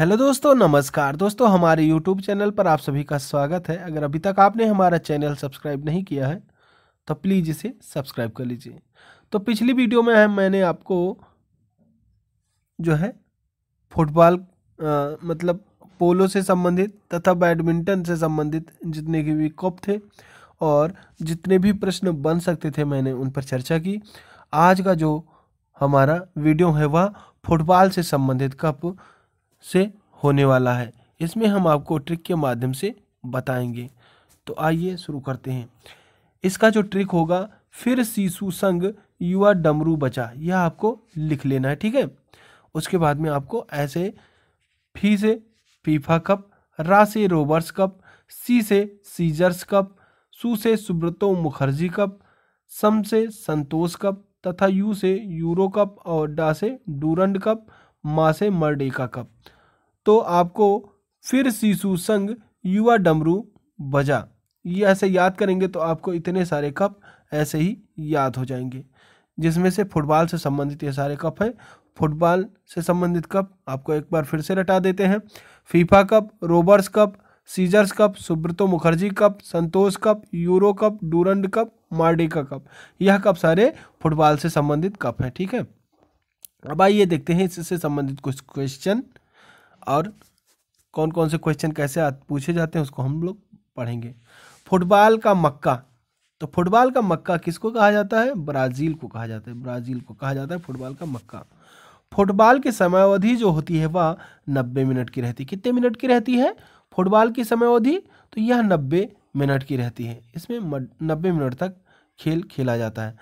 hello दोस्तों नमस्कार दोस्तों हमारे यूट्यूब चैनल पर आप सभी का स्वागत है अगर अभी तक आपने हमारा चैनल सब्सक्राइब नहीं किया है तो प्लीज़ इसे सब्सक्राइब कर लीजिए तो पिछली वीडियो में है मैंने आपको जो है फुटबॉल मतलब पोलो से संबंधित तथा बैडमिंटन से संबंधित जितने भी कप थे और जितने भी प्रश्न बन सकते थे मैंने उन पर चर्चा की आज का जो हमारा वीडियो है वह फुटबॉल से संबंधित कप से होने वाला है इसमें हम आपको ट्रिक के माध्यम से बताएंगे तो आइए शुरू करते हैं इसका जो ट्रिक होगा फिर शीशु संग युवा डमरू बचा यह आपको लिख लेना है ठीक है उसके बाद में आपको ऐसे फी से फीफा कप रा से रोबर्स कप सी से सीजर्स कप सु से सुब्रतो मुखर्जी कप सम से संतोष कप तथा यू से यूरो कप और डा से डूरंड कप माँ से मर्डे का कप तो आपको फिर शिशु संग युवा डमरू बजा ये ऐसे याद करेंगे तो आपको इतने सारे कप ऐसे ही याद हो जाएंगे जिसमें से फुटबॉल से संबंधित ये सारे कप हैं फुटबॉल से संबंधित कप आपको एक बार फिर से रटा देते हैं फीफा कप रोबर्स कप सीजर्स cup Subroto Mukherjee cup Santosh cup Euro cup Durand cup Merdeka cup यह कप सारे फुटबॉल से संबंधित कप हैं ठीक है अब आइए देखते हैं इससे संबंधित कुछ क्वेश्चन और कौन कौन से क्वेश्चन कैसे पूछे जाते हैं उसको हम लोग पढ़ेंगे फुटबॉल का मक्का तो फुटबॉल का मक्का किसको कहा जाता है ब्राज़ील को कहा जाता है ब्राज़ील को कहा जाता है फुटबॉल का मक्का फुटबॉल की समयावधि जो होती है वह नब्बे मिनट की रहती है कितने मिनट की रहती है फुटबॉल की समयावधि तो यह नब्बे मिनट की रहती है इसमें नब्बे मिनट तक खेल खेला जाता है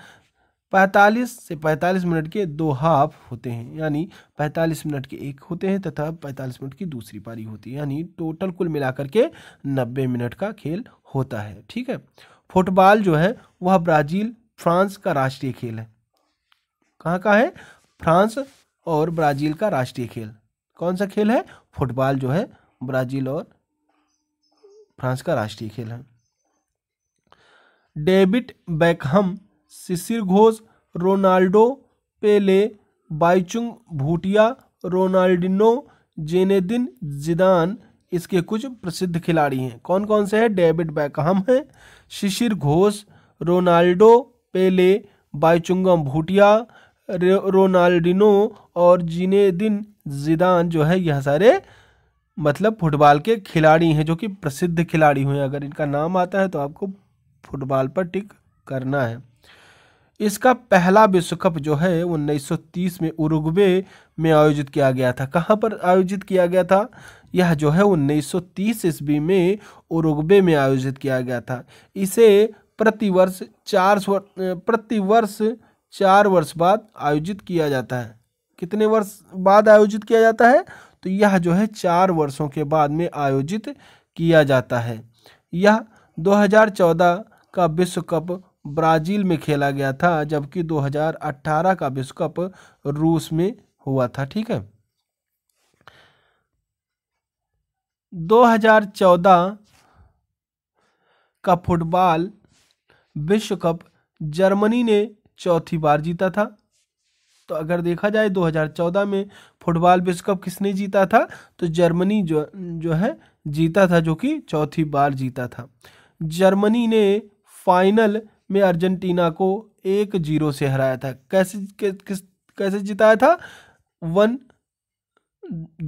45 से 45 मिनट के दो हाफ होते हैं यानी 45 मिनट के एक होते हैं तथा 45 मिनट की दूसरी पारी होती है यानी टोटल कुल मिलाकर के 90 मिनट का खेल होता है ठीक है फुटबॉल जो है वह ब्राज़ील फ्रांस का राष्ट्रीय खेल है कहाँ का है फ्रांस और ब्राज़ील का राष्ट्रीय खेल कौन सा खेल है फुटबॉल जो है ब्राज़ील और फ्रांस का राष्ट्रीय खेल है David Beckham Shishir Ghosh Ronaldo Pele Baichung Bhutia Ronaldinho Zinedine Zidane इसके कुछ प्रसिद्ध खिलाड़ी हैं कौन कौन से हैं डेविड बैकहम हैं Shishir Ghosh Ronaldo Pele Baichung Bhutia Ronaldinho और जिनेदिन जिदान जो है यह सारे मतलब फुटबॉल के खिलाड़ी हैं जो कि प्रसिद्ध खिलाड़ी हुए अगर इनका नाम आता है तो आपको फुटबॉल पर टिक करना है इसका पहला विश्व कप जो है 1930 में उरुग्वे में आयोजित किया गया था कहाँ पर आयोजित किया गया था यह जो है 1930 ईस्वी में उरुग्वे में आयोजित किया गया था इसे प्रतिवर्ष चार प्रतिवर्ष चार वर्ष बाद आयोजित किया जाता है कितने वर्ष बाद आयोजित किया जाता है तो यह जो है चार वर्षों के बाद में आयोजित किया जाता है यह 2014 का विश्व कप ब्राज़ील में खेला गया था जबकि 2018 का विश्व कप रूस में हुआ था ठीक है 2014 का फुटबॉल विश्व कप जर्मनी ने चौथी बार जीता था तो अगर देखा जाए 2014 में फुटबॉल विश्व कप किसने जीता था तो जर्मनी जो जो है जीता था जो कि चौथी बार जीता था जर्मनी ने फाइनल में अर्जेंटीना को एक जीरो से हराया था कैसे किस कैसे जिताया था वन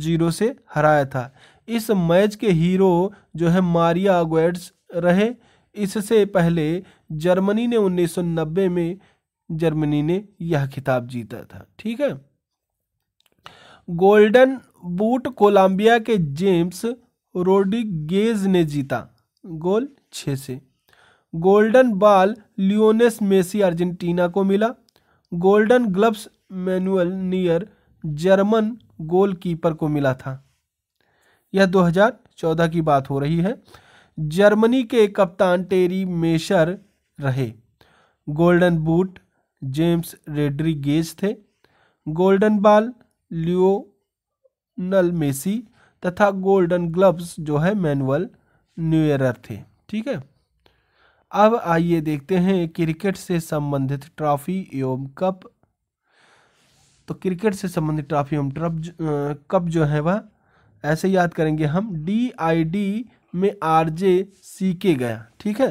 जीरो से हराया था इस मैच के हीरो जो है मारिया अग्वेट्स रहे इससे पहले जर्मनी ने 1990 में जर्मनी ने यह खिताब जीता था ठीक है गोल्डन बूट कोलंबिया के जेम्स रोडिगेज ने जीता गोल छ से गोल्डन बाल लियोनेस मेसी अर्जेंटीना को मिला golden gloves Manuel Neuer German goalkeeper को मिला था यह 2014 की बात हो रही है जर्मनी के कप्तान टेरी मेशर रहे गोल्डन बूट जेम्स गेज थे गोल्डन लियो लियोनल मेसी तथा गोल्डन ग्लव्स जो है मैनुअल न्यूयर थे ठीक है अब आइए देखते हैं क्रिकेट से संबंधित ट्रॉफी एवं कप तो क्रिकेट से संबंधित ट्रॉफी एवं ट्रप कप जो है वह ऐसे याद करेंगे हम डी आई डी में आर जे सी के गया ठीक है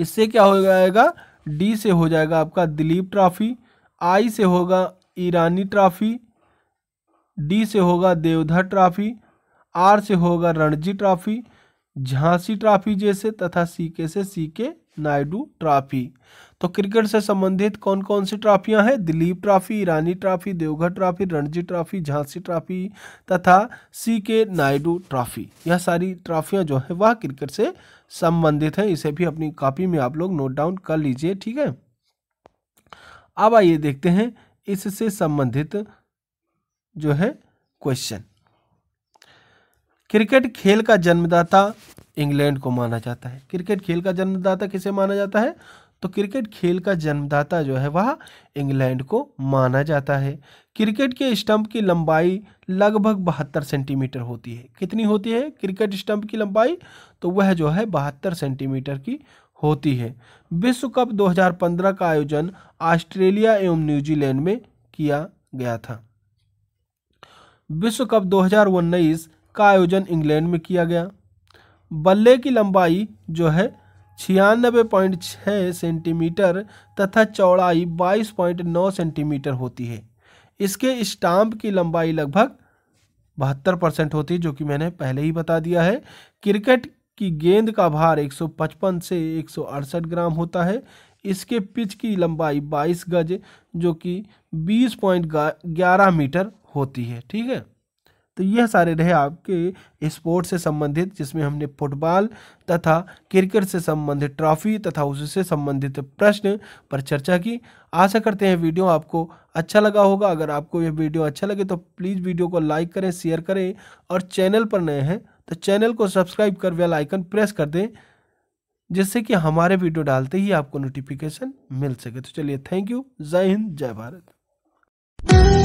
इससे क्या हो जाएगा डी से हो जाएगा आपका दिलीप ट्रॉफी आई से होगा ईरानी ट्रॉफी डी से होगा देवधर ट्रॉफी आर से होगा रणजी ट्रॉफी झांसी ट्रॉफी जैसे तथा सीके से सीके नायडू ट्रॉफी तो क्रिकेट से संबंधित कौन कौन सी ट्रॉफियां हैं Dilip trophy Irani trophy Deodhar trophy Ranji trophy Jhansi trophy तथा सी के नायडू ट्रॉफी यह सारी ट्रॉफियां जो है वह क्रिकेट से संबंधित हैं इसे भी अपनी कॉपी में आप लोग नोट डाउन कर लीजिए ठीक है अब आइए देखते हैं इससे संबंधित जो है क्वेश्चन क्रिकेट खेल का जन्मदाता इंग्लैंड को माना जाता है क्रिकेट खेल का जन्मदाता किसे माना जाता है तो क्रिकेट खेल का जन्मदाता जो है वह इंग्लैंड को माना जाता है क्रिकेट के स्टंप की लंबाई लगभग बहत्तर सेंटीमीटर होती है कितनी होती है क्रिकेट स्टंप की लंबाई तो वह जो है बहत्तर सेंटीमीटर की होती है विश्व कप 2015 का आयोजन ऑस्ट्रेलिया एवं न्यूजीलैंड में किया गया था विश्व कप दो का आयोजन इंग्लैंड में किया गया बल्ले की लंबाई जो है छियानबे पॉइंट छः सेंटीमीटर तथा चौड़ाई बाईस पॉइंट नौ सेंटीमीटर होती है इसके स्टाम्प की लंबाई लगभग बहत्तर परसेंट होती है जो कि मैंने पहले ही बता दिया है क्रिकेट की गेंद का भार 155 से एक ग्राम होता है इसके पिच की लंबाई 22 गज जो कि 20.11 मीटर होती है ठीक है तो यह सारे रहे आपके स्पोर्ट्स से संबंधित जिसमें हमने फुटबॉल तथा क्रिकेट से संबंधित ट्रॉफी तथा उससे संबंधित प्रश्न पर चर्चा की आशा करते हैं वीडियो आपको अच्छा लगा होगा अगर आपको यह वीडियो अच्छा लगे तो प्लीज़ वीडियो को लाइक करें शेयर करें और चैनल पर नए हैं तो चैनल को सब्सक्राइब कर वेल आइकन प्रेस कर दें जिससे कि हमारे वीडियो डालते ही आपको नोटिफिकेशन मिल सके तो चलिए थैंक यू जय हिंद जय भारत